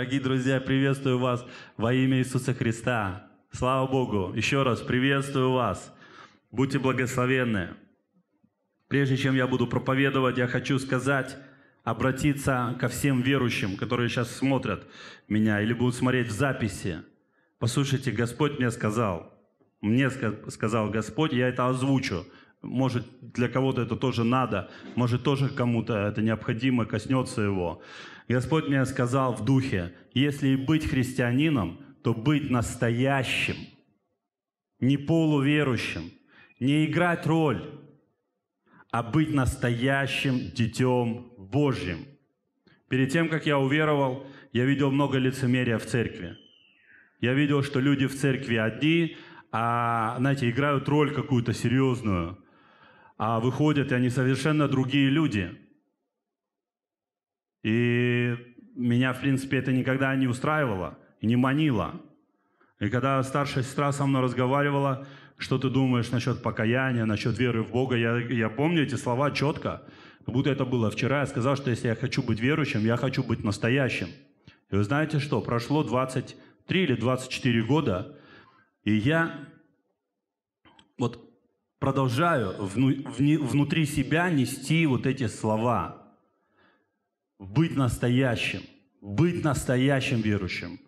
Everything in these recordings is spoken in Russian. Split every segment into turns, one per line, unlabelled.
Дорогие друзья, приветствую вас во имя Иисуса Христа. Слава Богу! Еще раз приветствую вас. Будьте благословенны. Прежде чем я буду проповедовать, я хочу сказать, обратиться ко всем верующим, которые сейчас смотрят меня или будут смотреть в записи. Послушайте, Господь мне сказал, мне сказал Господь, я это озвучу. Может, для кого-то это тоже надо, может, тоже кому-то это необходимо, коснется его. Господь мне сказал в духе, если и быть христианином, то быть настоящим, не полуверующим, не играть роль, а быть настоящим детем Божьим. Перед тем, как я уверовал, я видел много лицемерия в церкви. Я видел, что люди в церкви одни, а, знаете, играют роль какую-то серьезную, а выходят, и они совершенно другие люди – и меня, в принципе, это никогда не устраивало, не манило. И когда старшая сестра со мной разговаривала, что ты думаешь насчет покаяния, насчет веры в Бога, я, я помню эти слова четко, как будто это было вчера. Я сказал, что если я хочу быть верующим, я хочу быть настоящим. И вы знаете что, прошло 23 или 24 года, и я вот продолжаю внутри себя нести вот эти слова – быть настоящим, быть настоящим верующим.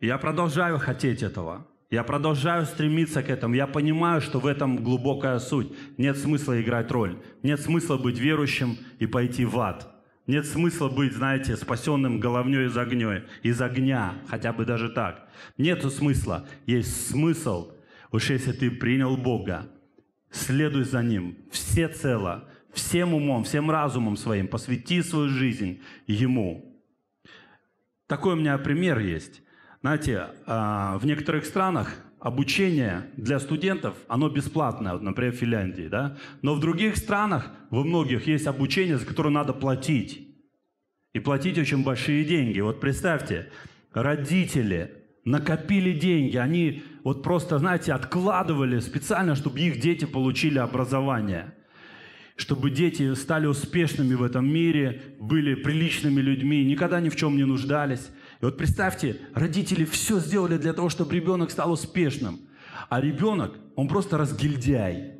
Я продолжаю хотеть этого. Я продолжаю стремиться к этому. Я понимаю, что в этом глубокая суть. Нет смысла играть роль. Нет смысла быть верующим и пойти в ад. Нет смысла быть, знаете, спасенным головней из огня, из огня, хотя бы даже так. Нету смысла. Есть смысл, уж если ты принял Бога, следуй за Ним, все цело, всем умом, всем разумом своим, посвяти свою жизнь Ему. Такой у меня пример есть. Знаете, а, в некоторых странах обучение для студентов, оно бесплатное, вот, например, в Финляндии, да? Но в других странах, во многих, есть обучение, за которое надо платить. И платить очень большие деньги. Вот представьте, родители накопили деньги, они вот просто, знаете, откладывали специально, чтобы их дети получили образование – чтобы дети стали успешными в этом мире, были приличными людьми, никогда ни в чем не нуждались. И вот представьте, родители все сделали для того, чтобы ребенок стал успешным. А ребенок, он просто разгильдяй.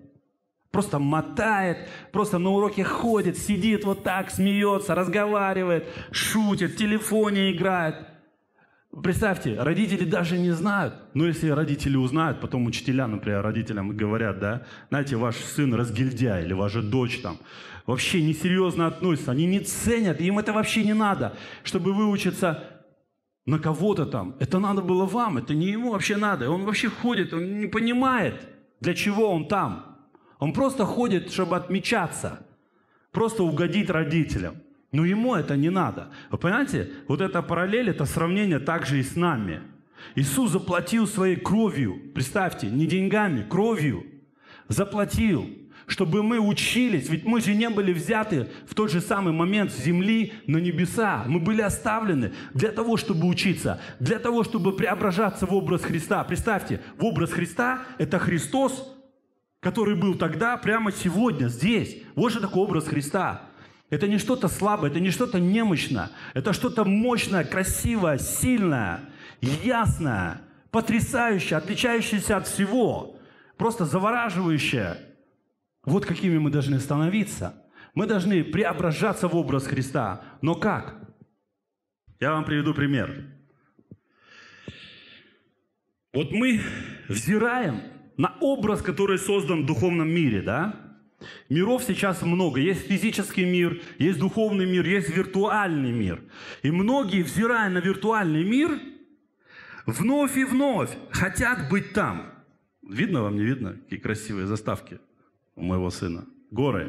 Просто мотает, просто на уроке ходит, сидит вот так, смеется, разговаривает, шутит, в телефоне играет. Представьте, родители даже не знают. Но ну, если родители узнают, потом учителя, например, родителям говорят, да, знаете, ваш сын разгильдя или ваша дочь там, вообще несерьезно относятся, они не ценят, им это вообще не надо, чтобы выучиться на кого-то там. Это надо было вам, это не ему вообще надо. Он вообще ходит, он не понимает, для чего он там. Он просто ходит, чтобы отмечаться, просто угодить родителям. Но ему это не надо. Вы понимаете, вот эта параллель, это сравнение также и с нами. Иисус заплатил своей кровью, представьте, не деньгами, кровью. Заплатил, чтобы мы учились, ведь мы же не были взяты в тот же самый момент с земли на небеса. Мы были оставлены для того, чтобы учиться, для того, чтобы преображаться в образ Христа. Представьте, в образ Христа – это Христос, который был тогда, прямо сегодня, здесь. Вот же такой образ Христа – это не что-то слабое, это не что-то немощное, это что-то мощное, красивое, сильное, ясное, потрясающее, отличающееся от всего, просто завораживающее. Вот какими мы должны становиться. Мы должны преображаться в образ Христа. Но как? Я вам приведу пример. Вот мы взираем на образ, который создан в духовном мире, да? Миров сейчас много. Есть физический мир, есть духовный мир, есть виртуальный мир. И многие, взирая на виртуальный мир, вновь и вновь хотят быть там. Видно вам, не видно? Какие красивые заставки у моего сына. Горы.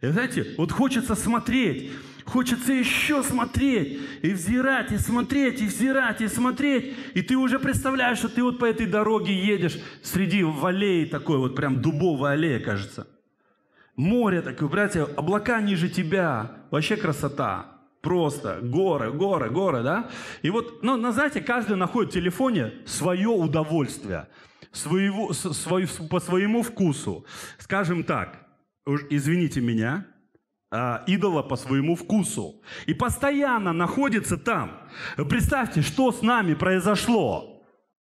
И знаете, вот хочется смотреть, хочется еще смотреть, и взирать, и смотреть, и взирать, и смотреть. И ты уже представляешь, что ты вот по этой дороге едешь среди в аллеи такой, вот прям дубовая аллея, кажется. Море такое, братья, облака ниже тебя. Вообще красота. Просто горы, горы, горы, да? И вот, ну, ну знаете, каждый находит в телефоне свое удовольствие, своего, свою, по своему вкусу. Скажем так, извините меня, а, идола по своему вкусу. И постоянно находится там. Представьте, что с нами произошло.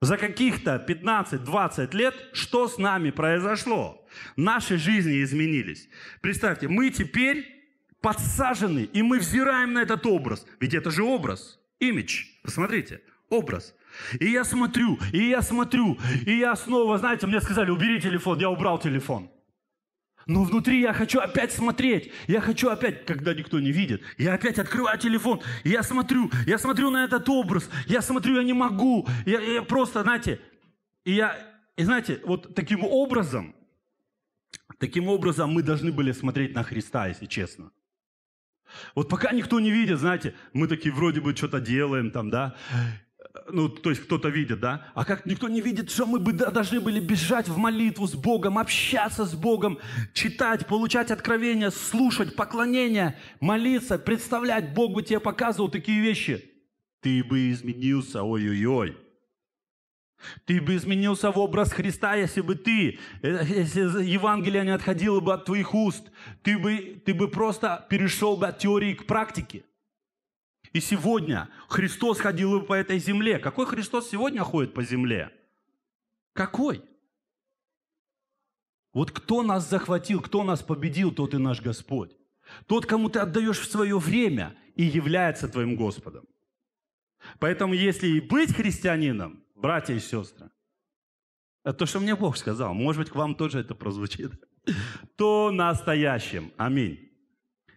За каких-то 15-20 лет что с нами произошло? Наши жизни изменились. Представьте, мы теперь подсажены, и мы взираем на этот образ. Ведь это же образ, имидж. Посмотрите, образ. И я смотрю, и я смотрю, и я снова, знаете, мне сказали, убери телефон, я убрал телефон. Но «Ну, внутри я хочу опять смотреть. Я хочу опять, когда никто не видит. Я опять открываю телефон. Я смотрю. Я смотрю на этот образ. Я смотрю, я не могу. Я, я просто, знаете, и я, и знаете, вот таким образом, таким образом мы должны были смотреть на Христа, если честно. Вот пока никто не видит, знаете, мы такие вроде бы что-то делаем там, да, ну, то есть кто-то видит, да? А как никто не видит, что мы бы должны были бежать в молитву с Богом, общаться с Богом, читать, получать откровения, слушать, поклонение, молиться, представлять. Бог бы тебе показывал такие вещи. Ты бы изменился, ой-ой-ой. Ты бы изменился в образ Христа, если бы ты, э, если Евангелие не отходило бы от твоих уст. Ты бы, ты бы просто перешел бы от теории к практике. И сегодня Христос ходил по этой земле. Какой Христос сегодня ходит по земле? Какой? Вот кто нас захватил, кто нас победил, тот и наш Господь. Тот, кому ты отдаешь в свое время и является твоим Господом. Поэтому если и быть христианином, братья и сестры, это то, что мне Бог сказал, может быть, к вам тоже это прозвучит, то настоящим. Аминь.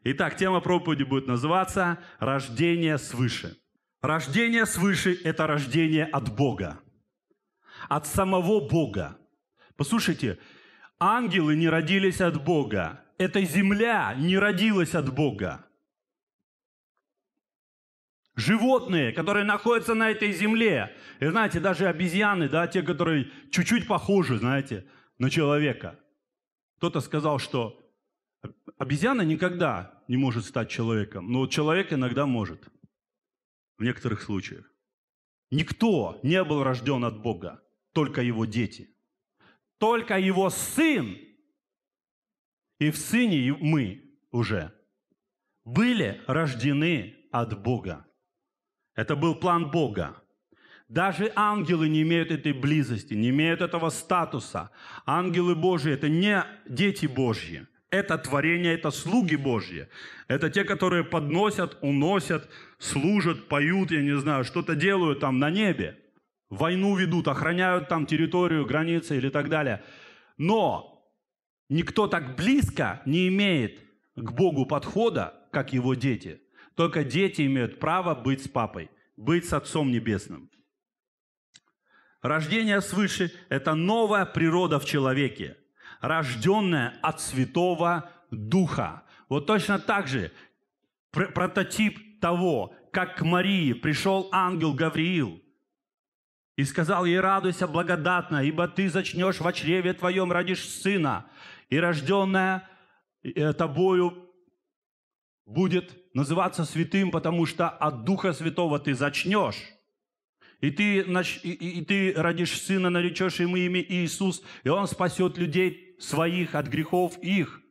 Итак, тема проповеди будет называться «Рождение свыше». Рождение свыше – это рождение от Бога, от самого Бога. Послушайте, ангелы не родились от Бога, эта земля не родилась от Бога. Животные, которые находятся на этой земле, и знаете, даже обезьяны, да, те, которые чуть-чуть похожи, знаете, на человека. Кто-то сказал, что обезьяна никогда не может стать человеком, но человек иногда может, в некоторых случаях. Никто не был рожден от Бога, только его дети. Только его сын. И в сыне мы уже были рождены от Бога. Это был план Бога. Даже ангелы не имеют этой близости, не имеют этого статуса. Ангелы Божьи – это не дети Божьи. Это творение, это слуги Божьи. Это те, которые подносят, уносят, служат, поют, я не знаю, что-то делают там на небе. Войну ведут, охраняют там территорию, границы или так далее. Но никто так близко не имеет к Богу подхода, как его дети. Только дети имеют право быть с папой, быть с Отцом Небесным. Рождение свыше – это новая природа в человеке – рожденное от Святого Духа. Вот точно так же пр- прототип того, как к Марии пришел ангел Гавриил и сказал ей, радуйся благодатно, ибо ты зачнешь в очреве твоем, родишь сына, и рожденное э, тобою будет называться святым, потому что от Духа Святого ты зачнешь. И ты, и, и ты родишь сына, наречешь ему имя Иисус, и он спасет людей своих от грехов их.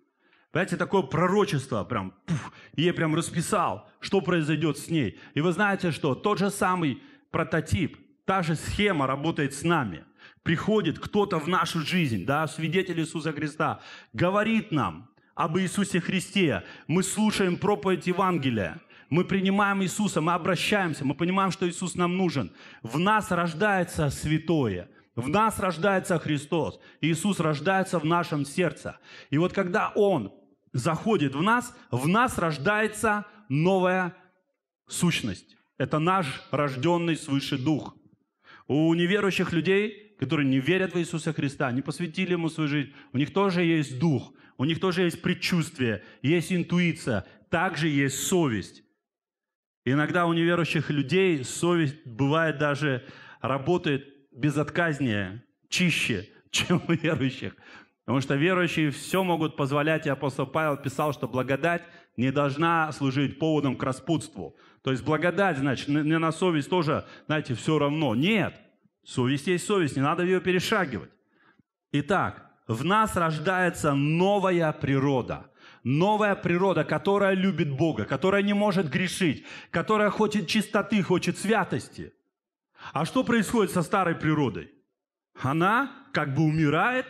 Понимаете, такое пророчество прям, пуф, и я прям расписал, что произойдет с ней. И вы знаете что? Тот же самый прототип, та же схема работает с нами. Приходит кто-то в нашу жизнь, да, свидетель Иисуса Христа, говорит нам об Иисусе Христе. Мы слушаем проповедь Евангелия – мы принимаем Иисуса, мы обращаемся, мы понимаем, что Иисус нам нужен. В нас рождается святое. В нас рождается Христос. Иисус рождается в нашем сердце. И вот когда Он заходит в нас, в нас рождается новая сущность. Это наш рожденный свыше дух. У неверующих людей, которые не верят в Иисуса Христа, не посвятили Ему свою жизнь, у них тоже есть дух, у них тоже есть предчувствие, есть интуиция, также есть совесть. Иногда у неверующих людей совесть бывает даже работает безотказнее, чище, чем у верующих. Потому что верующие все могут позволять, и апостол Павел писал, что благодать не должна служить поводом к распутству. То есть благодать, значит, не на совесть тоже, знаете, все равно. Нет, совесть есть совесть, не надо ее перешагивать. Итак, в нас рождается новая природа – новая природа, которая любит Бога, которая не может грешить, которая хочет чистоты, хочет святости. А что происходит со старой природой? Она как бы умирает,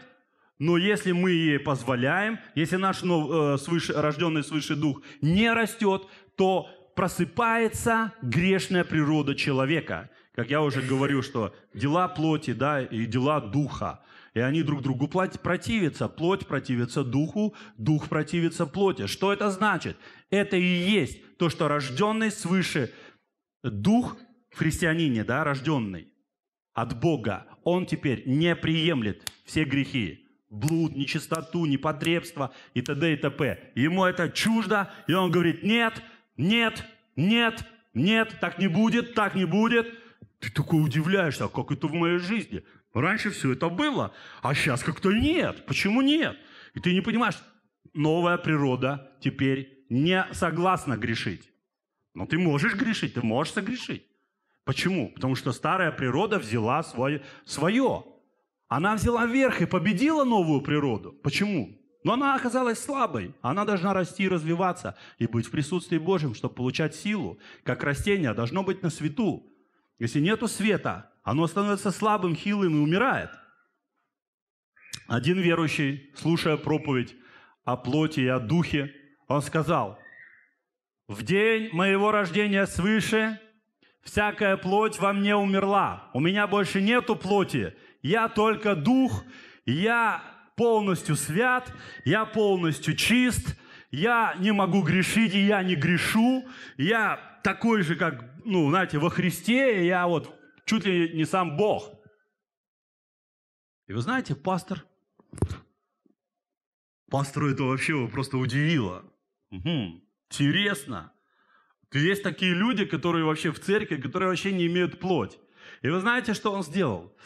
но если мы ей позволяем, если наш э, свыше, рожденный свыше дух не растет, то просыпается грешная природа человека. Как я уже говорю, что дела плоти да, и дела духа. И они друг другу противятся. Плоть противится духу, дух противится плоти. Что это значит? Это и есть то, что рожденный свыше дух в христианине, да, рожденный от Бога, он теперь не приемлет все грехи, блуд, нечистоту, непотребство и т.д. и т.п. Ему это чуждо, и он говорит, нет, нет, нет, нет, так не будет, так не будет. Ты такой удивляешься, а как это в моей жизни? Раньше все это было, а сейчас как-то нет. Почему нет? И ты не понимаешь, новая природа теперь не согласна грешить. Но ты можешь грешить, ты можешь согрешить. Почему? Потому что старая природа взяла свое. свое. Она взяла верх и победила новую природу. Почему? Но она оказалась слабой. Она должна расти и развиваться, и быть в присутствии Божьем, чтобы получать силу. Как растение должно быть на свету. Если нету света, оно становится слабым, хилым и умирает. Один верующий, слушая проповедь о плоти и о духе, он сказал, «В день моего рождения свыше всякая плоть во мне умерла. У меня больше нету плоти, я только дух, я полностью свят, я полностью чист, я не могу грешить, и я не грешу, я такой же, как, ну, знаете, во Христе, я вот чуть ли не сам Бог. И вы знаете, пастор, пастору это вообще просто удивило. Угу, интересно. Есть такие люди, которые вообще в церкви, которые вообще не имеют плоть. И вы знаете, что он сделал?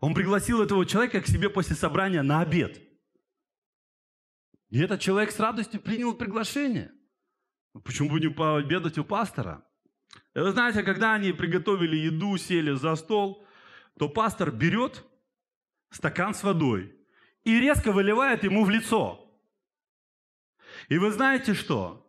Он пригласил этого человека к себе после собрания на обед. И этот человек с радостью принял приглашение. Почему бы не пообедать у пастора? И вы знаете, когда они приготовили еду, сели за стол, то пастор берет стакан с водой и резко выливает ему в лицо. И вы знаете что?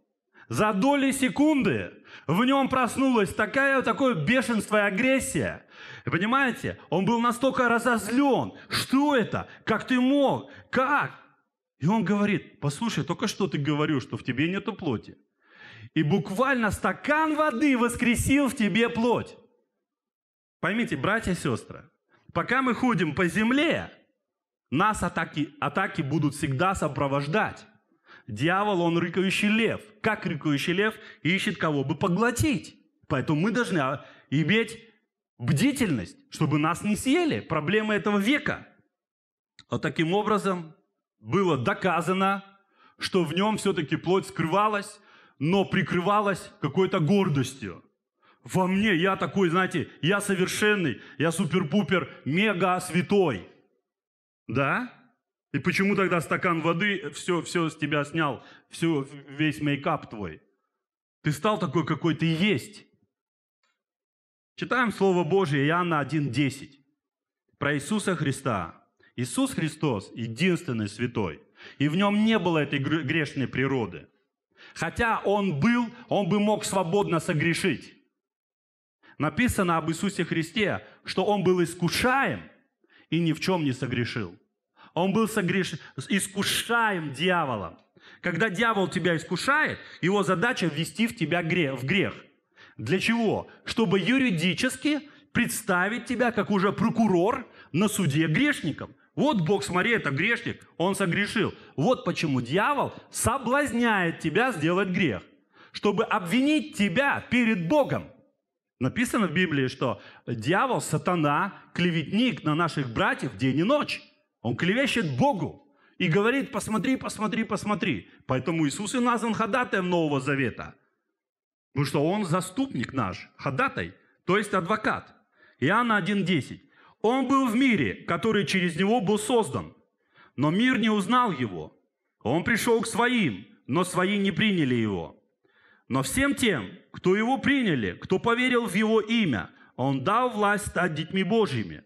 За доли секунды в нем проснулась такая, такое бешенство и агрессия. Понимаете? Он был настолько разозлен. Что это? Как ты мог? Как? И он говорит, послушай, только что ты говорил, что в тебе нету плоти и буквально стакан воды воскресил в тебе плоть. Поймите, братья и сестры, пока мы ходим по земле, нас атаки, атаки будут всегда сопровождать. Дьявол, он рыкающий лев. Как рыкающий лев ищет кого бы поглотить. Поэтому мы должны а, иметь бдительность, чтобы нас не съели. Проблема этого века. А таким образом было доказано, что в нем все-таки плоть скрывалась, но прикрывалась какой-то гордостью. Во мне я такой, знаете, я совершенный, я супер-пупер, мега святой. Да? И почему тогда стакан воды все, все с тебя снял, все, весь мейкап твой? Ты стал такой, какой ты есть. Читаем Слово Божье Иоанна 1.10. Про Иисуса Христа. Иисус Христос единственный святой. И в нем не было этой грешной природы – Хотя он был, он бы мог свободно согрешить. Написано об Иисусе Христе, что он был искушаем и ни в чем не согрешил. Он был согреш... искушаем дьяволом. Когда дьявол тебя искушает, его задача ввести в тебя грех, в грех. Для чего? Чтобы юридически представить тебя как уже прокурор на суде грешником. Вот Бог, смотри, это грешник, он согрешил. Вот почему дьявол соблазняет тебя сделать грех, чтобы обвинить тебя перед Богом. Написано в Библии, что дьявол, сатана, клеветник на наших братьев день и ночь. Он клевещет Богу и говорит, посмотри, посмотри, посмотри. Поэтому Иисус и назван ходатаем Нового Завета. Потому что Он заступник наш, ходатай, то есть адвокат. Иоанна 1.10. Он был в мире, который через него был создан. Но мир не узнал его. Он пришел к своим, но свои не приняли его. Но всем тем, кто его приняли, кто поверил в его имя, он дал власть стать детьми Божьими.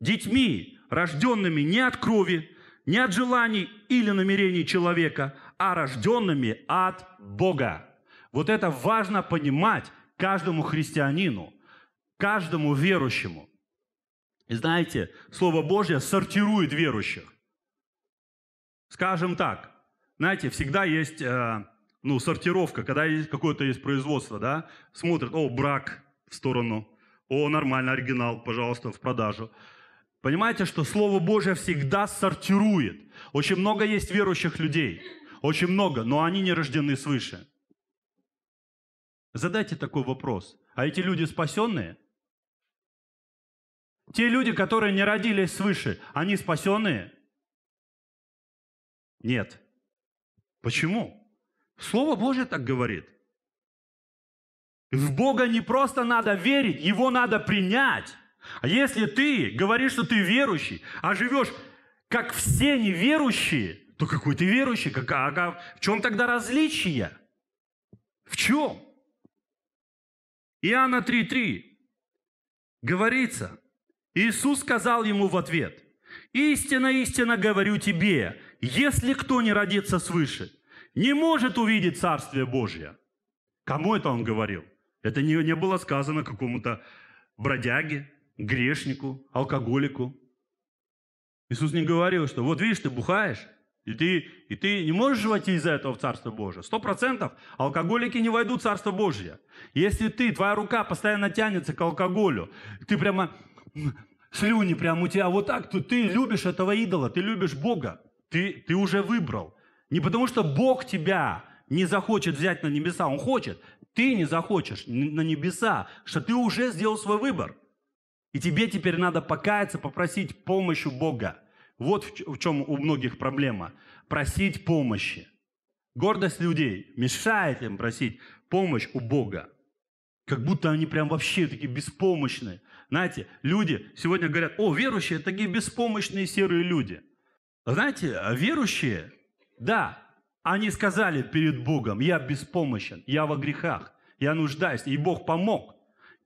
Детьми, рожденными не от крови, не от желаний или намерений человека, а рожденными от Бога. Вот это важно понимать каждому христианину, каждому верующему. И знаете, Слово Божье сортирует верующих. Скажем так, знаете, всегда есть э, ну, сортировка, когда есть какое-то есть производство, да, смотрят, о, брак в сторону, о, нормально, оригинал, пожалуйста, в продажу. Понимаете, что Слово Божье всегда сортирует. Очень много есть верующих людей, очень много, но они не рождены свыше. Задайте такой вопрос. А эти люди спасенные? Те люди, которые не родились свыше, они спасенные? Нет. Почему? Слово Божье так говорит. В Бога не просто надо верить, его надо принять. А если ты говоришь, что ты верующий, а живешь как все неверующие, то какой ты верующий? Как, а, а, в чем тогда различие? В чем? Иоанна 3.3 говорится, Иисус сказал ему в ответ, «Истинно, истинно говорю тебе, если кто не родится свыше, не может увидеть Царствие Божье». Кому это он говорил? Это не, не было сказано какому-то бродяге, грешнику, алкоголику. Иисус не говорил, что вот видишь, ты бухаешь, и ты, и ты не можешь войти из-за этого в Царство Божие. Сто процентов алкоголики не войдут в Царство Божье. Если ты, твоя рука постоянно тянется к алкоголю, ты прямо слюни прям у тебя вот так, то ты любишь этого идола, ты любишь Бога. Ты, ты уже выбрал. Не потому что Бог тебя не захочет взять на небеса, Он хочет. Ты не захочешь на небеса, что ты уже сделал свой выбор. И тебе теперь надо покаяться, попросить помощи Бога. Вот в чем у многих проблема. Просить помощи. Гордость людей мешает им просить помощь у Бога. Как будто они прям вообще такие беспомощные. Знаете, люди сегодня говорят, о, верующие – такие беспомощные серые люди. Знаете, а верующие, да, они сказали перед Богом, я беспомощен, я во грехах, я нуждаюсь, и Бог помог.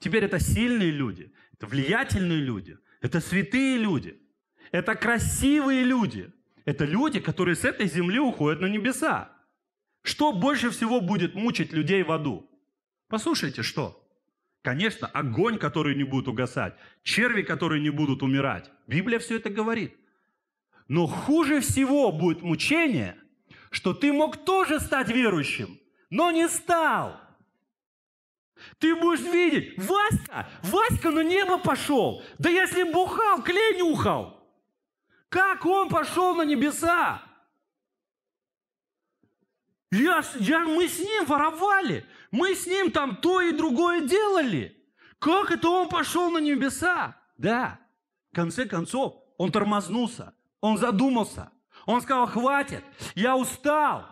Теперь это сильные люди, это влиятельные люди, это святые люди, это красивые люди. Это люди, которые с этой земли уходят на небеса. Что больше всего будет мучить людей в аду? Послушайте, что? Конечно, огонь, который не будет угасать, черви, которые не будут умирать. Библия все это говорит. Но хуже всего будет мучение, что ты мог тоже стать верующим, но не стал. Ты будешь видеть, Васька, Васька на небо пошел. Да я с ним бухал, клей нюхал. Как он пошел на небеса? Я, я, мы с ним воровали. Мы с ним там то и другое делали. Как это он пошел на небеса? Да, в конце концов, он тормознулся, он задумался. Он сказал, хватит, я устал,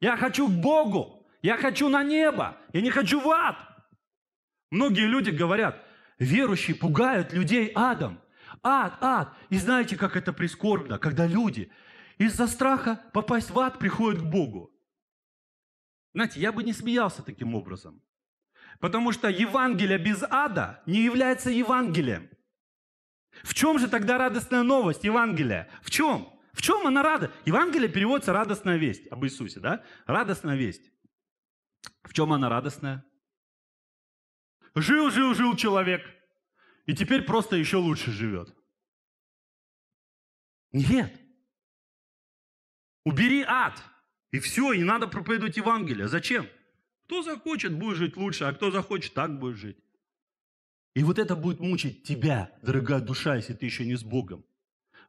я хочу к Богу, я хочу на небо, я не хочу в ад. Многие люди говорят, верующие пугают людей адом. Ад, ад. И знаете, как это прискорбно, когда люди из-за страха попасть в ад приходят к Богу. Знаете, я бы не смеялся таким образом. Потому что Евангелие без ада не является Евангелием. В чем же тогда радостная новость Евангелия? В чем? В чем она рада? Евангелие переводится «радостная весть» об Иисусе, да? Радостная весть. В чем она радостная? Жил, жил, жил человек, и теперь просто еще лучше живет. Нет. Убери ад – и все, не надо проповедовать Евангелие. Зачем? Кто захочет, будет жить лучше, а кто захочет, так будет жить. И вот это будет мучить тебя, дорогая душа, если ты еще не с Богом.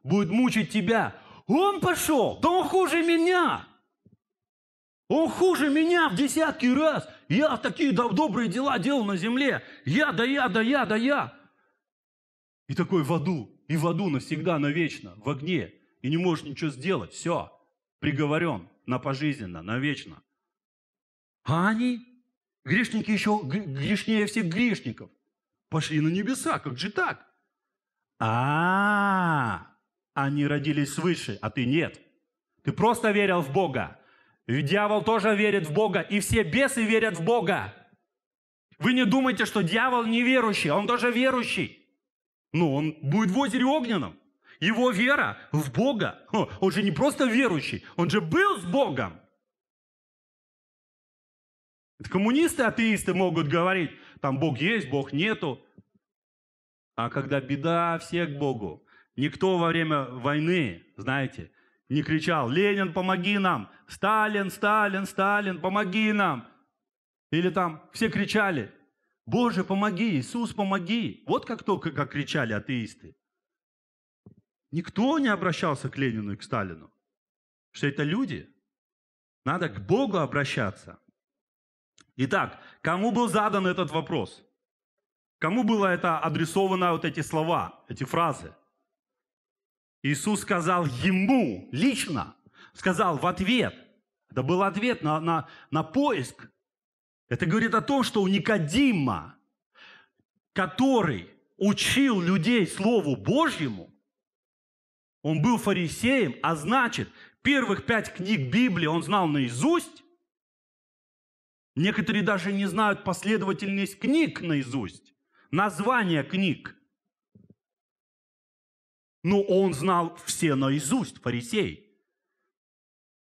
Будет мучить тебя. Он пошел, да он хуже меня. Он хуже меня в десятки раз. Я такие добрые дела делал на земле. Я, да я, да я, да я. И такой в аду. И в аду навсегда, навечно, в огне. И не можешь ничего сделать. Все, приговорен на пожизненно, на вечно. А они, грешники еще грешнее всех грешников, пошли на небеса, как же так? А, они родились свыше, а ты нет. Ты просто верил в Бога. И дьявол тоже верит в Бога, и все бесы верят в Бога. Вы не думайте, что дьявол неверующий, он тоже верующий. Но он будет в озере огненном. Его вера в Бога. Он же не просто верующий, он же был с Богом. Это коммунисты, атеисты могут говорить, там Бог есть, Бог нету. А когда беда, все к Богу. Никто во время войны, знаете, не кричал, Ленин, помоги нам, Сталин, Сталин, Сталин, помоги нам. Или там все кричали, Боже, помоги, Иисус, помоги. Вот как только как кричали атеисты. Никто не обращался к Ленину и к Сталину. Что это люди. Надо к Богу обращаться. Итак, кому был задан этот вопрос? Кому было это адресовано, вот эти слова, эти фразы? Иисус сказал ему лично, сказал в ответ. Это был ответ на, на, на поиск. Это говорит о том, что у Никодима, который учил людей Слову Божьему, он был фарисеем, а значит, первых пять книг Библии он знал наизусть. Некоторые даже не знают последовательность книг наизусть, название книг. Но он знал все наизусть, фарисей.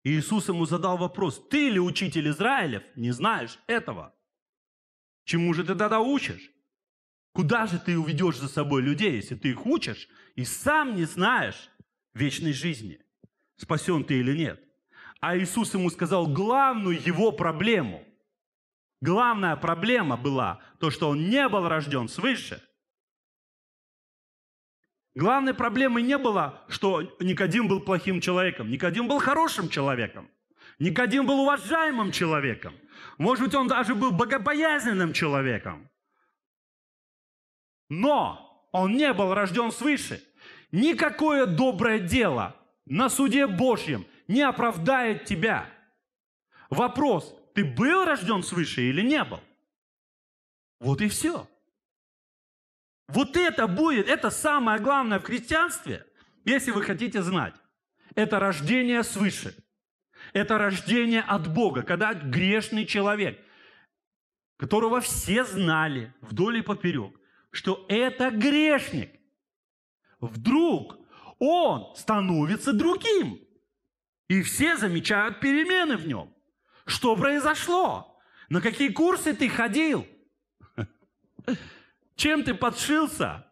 Иисус ему задал вопрос, ты ли учитель Израилев, не знаешь этого? Чему же ты тогда учишь? Куда же ты уведешь за собой людей, если ты их учишь и сам не знаешь, вечной жизни, спасен ты или нет. А Иисус ему сказал главную его проблему. Главная проблема была то, что он не был рожден свыше. Главной проблемой не было, что Никодим был плохим человеком. Никодим был хорошим человеком. Никодим был уважаемым человеком. Может быть, он даже был богобоязненным человеком. Но он не был рожден свыше – никакое доброе дело на суде Божьем не оправдает тебя. Вопрос, ты был рожден свыше или не был? Вот и все. Вот это будет, это самое главное в христианстве, если вы хотите знать. Это рождение свыше. Это рождение от Бога, когда грешный человек, которого все знали вдоль и поперек, что это грешник вдруг он становится другим. И все замечают перемены в нем. Что произошло? На какие курсы ты ходил? Чем ты подшился?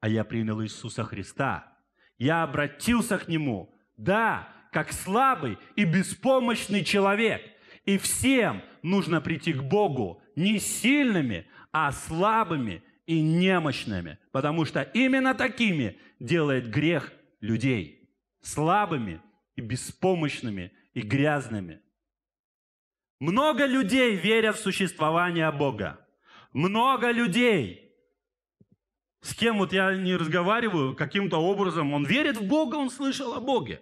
А я принял Иисуса Христа. Я обратился к Нему. Да, как слабый и беспомощный человек. И всем нужно прийти к Богу не сильными, а слабыми и немощными, потому что именно такими делает грех людей, слабыми и беспомощными и грязными. Много людей верят в существование Бога. Много людей. С кем вот я не разговариваю, каким-то образом он верит в Бога, он слышал о Боге.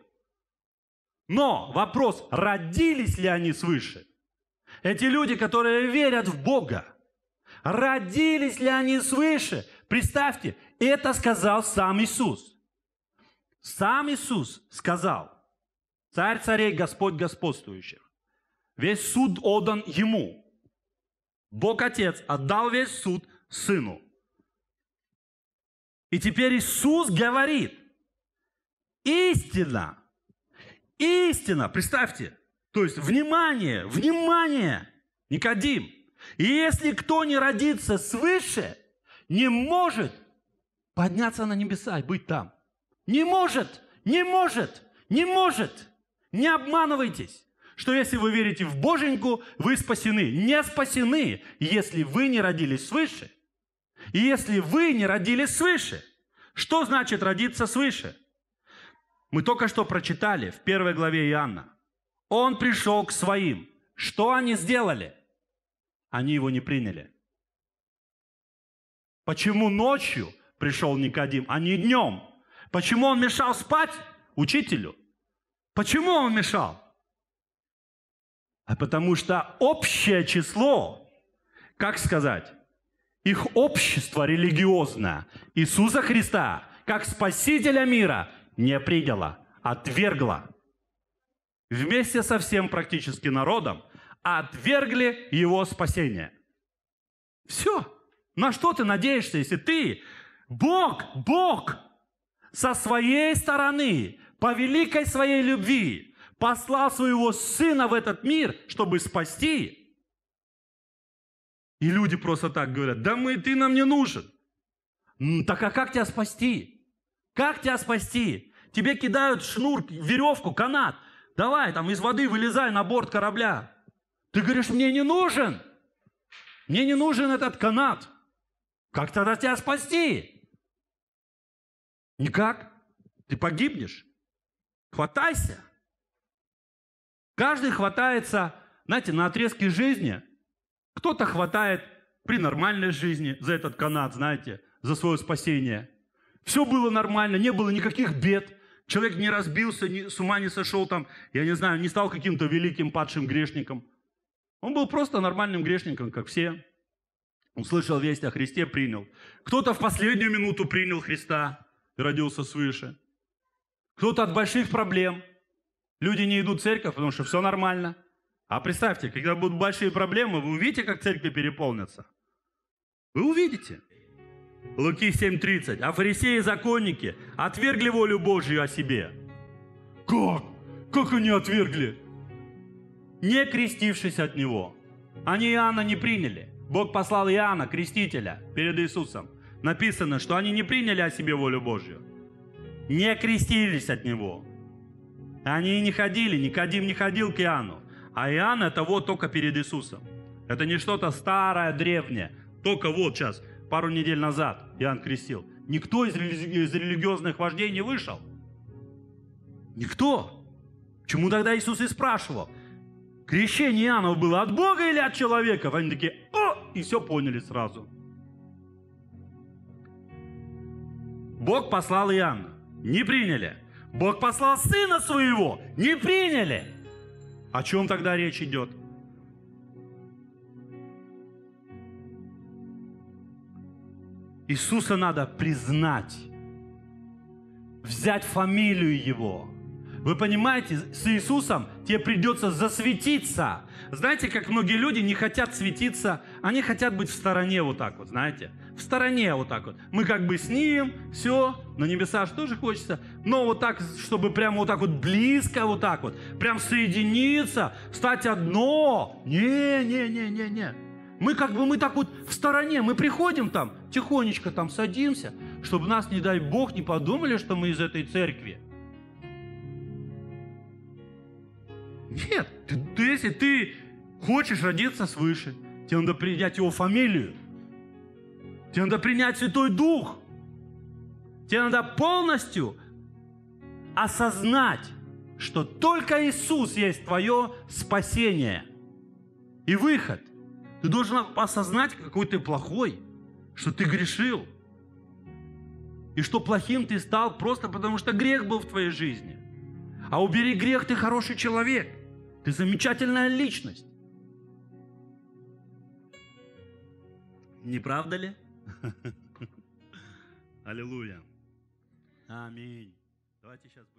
Но вопрос, родились ли они свыше? Эти люди, которые верят в Бога, родились ли они свыше. Представьте, это сказал сам Иисус. Сам Иисус сказал, царь царей, Господь господствующих. Весь суд отдан Ему. Бог Отец отдал весь суд Сыну. И теперь Иисус говорит, истина, истина, представьте, то есть внимание, внимание, Никодим – и если кто не родится свыше, не может подняться на небеса и быть там. Не может, не может, не может. Не обманывайтесь, что если вы верите в Боженьку, вы спасены. Не спасены, если вы не родились свыше. И если вы не родились свыше, что значит родиться свыше? Мы только что прочитали в первой главе Иоанна. Он пришел к своим. Что они сделали? они его не приняли. Почему ночью пришел Никодим, а не днем? Почему он мешал спать учителю? Почему он мешал? А потому что общее число, как сказать, их общество религиозное Иисуса Христа, как Спасителя мира, не приняло, отвергло. Вместе со всем практически народом – отвергли его спасение. Все. На что ты надеешься, если ты, Бог, Бог, со своей стороны, по великой своей любви, послал своего Сына в этот мир, чтобы спасти? И люди просто так говорят, да мы, ты нам не нужен. Так а как тебя спасти? Как тебя спасти? Тебе кидают шнур, веревку, канат. Давай, там из воды вылезай на борт корабля. Ты говоришь, мне не нужен. Мне не нужен этот канат. Как тогда тебя спасти? Никак. Ты погибнешь. Хватайся. Каждый хватается, знаете, на отрезке жизни. Кто-то хватает при нормальной жизни за этот канат, знаете, за свое спасение. Все было нормально, не было никаких бед. Человек не разбился, не, с ума не сошел там, я не знаю, не стал каким-то великим падшим грешником – он был просто нормальным грешником, как все. Он слышал весть о Христе, принял. Кто-то в последнюю минуту принял Христа и родился свыше. Кто-то от больших проблем. Люди не идут в церковь, потому что все нормально. А представьте, когда будут большие проблемы, вы увидите, как церкви переполнятся? Вы увидите. Луки 7.30. А фарисеи и законники отвергли волю Божью о себе. Как? Как они отвергли? не крестившись от него. Они Иоанна не приняли. Бог послал Иоанна, крестителя, перед Иисусом. Написано, что они не приняли о себе волю Божью. Не крестились от него. Они не ходили, Никодим не ходил к Иоанну. А Иоанн – это вот только перед Иисусом. Это не что-то старое, древнее. Только вот сейчас, пару недель назад Иоанн крестил. Никто из, религи- из религиозных вождей не вышел. Никто. Чему тогда Иисус и спрашивал – крещение Иоанна было от Бога или от человека? Они такие, о, и все поняли сразу. Бог послал Иоанна, не приняли. Бог послал Сына Своего, не приняли. О чем тогда речь идет? Иисуса надо признать, взять фамилию Его – вы понимаете, с Иисусом тебе придется засветиться. Знаете, как многие люди не хотят светиться, они хотят быть в стороне вот так вот, знаете, в стороне вот так вот. Мы как бы с ним, все, на небеса же тоже хочется, но вот так, чтобы прямо вот так вот близко вот так вот, прям соединиться, стать одно. Не, не, не, не, не. Мы как бы мы так вот в стороне, мы приходим там, тихонечко там садимся, чтобы нас, не дай Бог, не подумали, что мы из этой церкви – Нет, ты, ты, если ты хочешь родиться свыше, тебе надо принять его фамилию. Тебе надо принять Святой Дух. Тебе надо полностью осознать, что только Иисус есть твое спасение и выход. Ты должен осознать, какой ты плохой, что ты грешил, и что плохим ты стал просто потому, что грех был в твоей жизни. А убери грех, ты хороший человек – ты замечательная личность. Не правда ли? Аллилуйя. Аминь. Давайте сейчас...